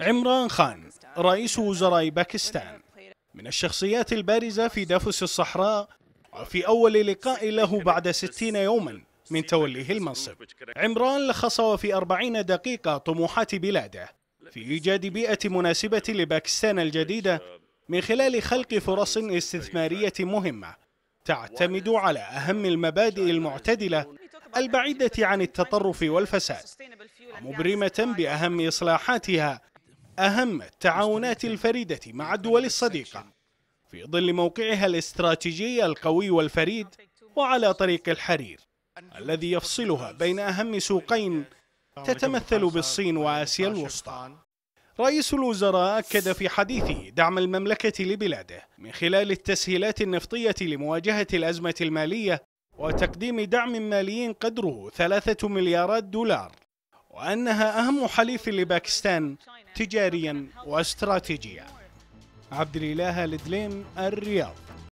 عمران خان رئيس وزراء باكستان من الشخصيات البارزة في دافوس الصحراء وفي أول لقاء له بعد ستين يوما من توليه المنصب عمران لخص في أربعين دقيقة طموحات بلاده في إيجاد بيئة مناسبة لباكستان الجديدة من خلال خلق فرص استثمارية مهمة تعتمد على أهم المبادئ المعتدلة البعيدة عن التطرف والفساد مبرمة بأهم إصلاحاتها أهم التعاونات الفريدة مع الدول الصديقة في ظل موقعها الاستراتيجي القوي والفريد وعلى طريق الحرير الذي يفصلها بين أهم سوقين تتمثل بالصين وآسيا الوسطى رئيس الوزراء أكد في حديثه دعم المملكة لبلاده من خلال التسهيلات النفطية لمواجهة الأزمة المالية وتقديم دعم مالي قدره ثلاثة مليارات دولار وأنها أهم حليف لباكستان تجاريا واستراتيجيا عبد الإله الدليم الرياض